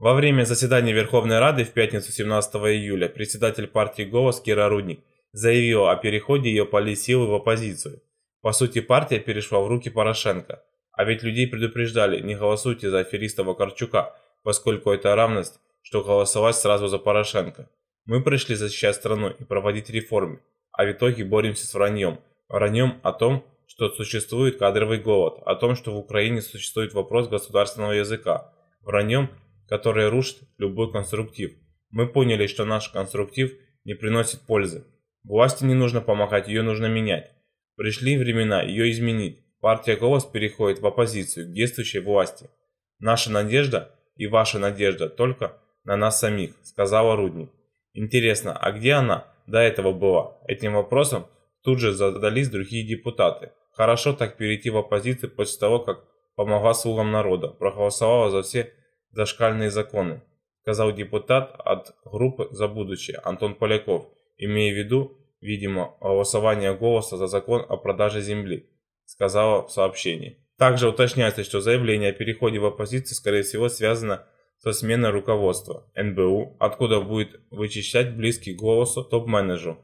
Во время заседания Верховной Рады в пятницу 17 июля председатель партии «Голос» Кира Рудник заявила о переходе ее политсилы в оппозицию. По сути, партия перешла в руки Порошенко. А ведь людей предупреждали, не голосуйте за афериста Вакарчука, поскольку это равность, что голосовать сразу за Порошенко. Мы пришли защищать страну и проводить реформы, а в итоге боремся с враньем. Враньем о том, что существует кадровый голод, о том, что в Украине существует вопрос государственного языка. Враньем которые рушат любой конструктив. Мы поняли, что наш конструктив не приносит пользы. Власти не нужно помогать, ее нужно менять. Пришли времена ее изменить. Партия «Голос» переходит в оппозицию к действующей власти. Наша надежда и ваша надежда только на нас самих, сказала Рудник. Интересно, а где она до этого была? Этим вопросом тут же задались другие депутаты. Хорошо так перейти в оппозицию после того, как помогла слугам народа, проголосовала за все зашкальные законы, сказал депутат от группы «За будущее» Антон Поляков, имея в виду, видимо, голосование голоса за закон о продаже земли, сказала в сообщении. Также уточняется, что заявление о переходе в оппозицию, скорее всего, связано со сменой руководства НБУ, откуда будет вычищать близкий голосу топ-менеджеру